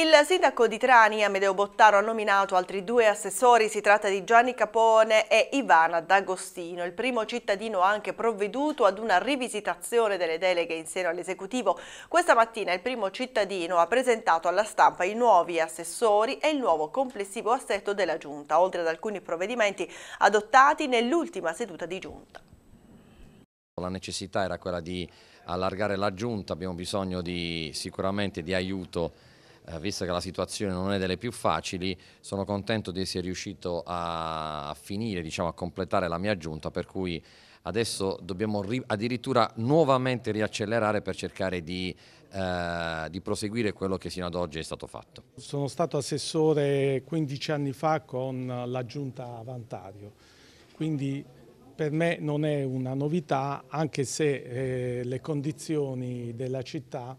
Il sindaco di Trani, Amedeo Bottaro, ha nominato altri due assessori, si tratta di Gianni Capone e Ivana D'Agostino. Il primo cittadino ha anche provveduto ad una rivisitazione delle deleghe in seno all'esecutivo. Questa mattina il primo cittadino ha presentato alla stampa i nuovi assessori e il nuovo complessivo assetto della Giunta, oltre ad alcuni provvedimenti adottati nell'ultima seduta di Giunta. La necessità era quella di allargare la Giunta, abbiamo bisogno di, sicuramente di aiuto eh, visto che la situazione non è delle più facili, sono contento di essere riuscito a, a finire, diciamo, a completare la mia giunta, per cui adesso dobbiamo addirittura nuovamente riaccelerare per cercare di, eh, di, proseguire quello che sino ad oggi è stato fatto. Sono stato assessore 15 anni fa con la giunta Vantario, quindi per me non è una novità anche se eh, le condizioni della città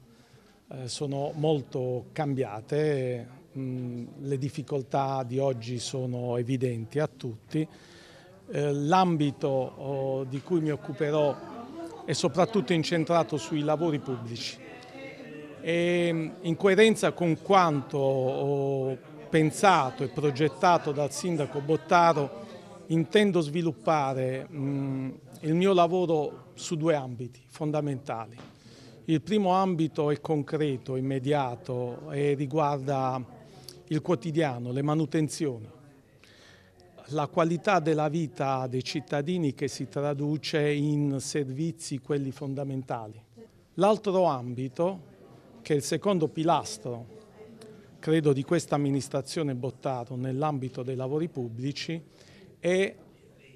eh, sono molto cambiate, mm, le difficoltà di oggi sono evidenti a tutti. Eh, l'ambito oh, di cui mi occuperò è soprattutto incentrato sui lavori pubblici e mm, in coerenza con quanto pensato e progettato dal sindaco Bottaro intendo sviluppare mm, il mio lavoro su due ambiti fondamentali. Il primo ambito è concreto, immediato e riguarda il quotidiano, le manutenzioni, la qualità della vita dei cittadini che si traduce in servizi quelli fondamentali. L'altro ambito, che è il secondo pilastro, credo, di questa amministrazione Bottaro nell'ambito dei lavori pubblici, è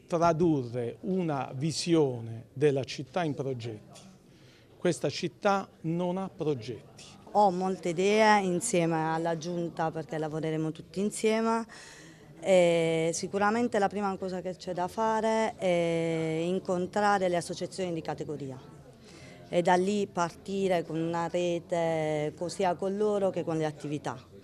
tradurre una visione della città in progetti questa città non ha progetti. Ho molte idee insieme alla giunta perché lavoreremo tutti insieme. E sicuramente la prima cosa che c'è da fare è incontrare le associazioni di categoria e da lì partire con una rete sia con loro che con le attività.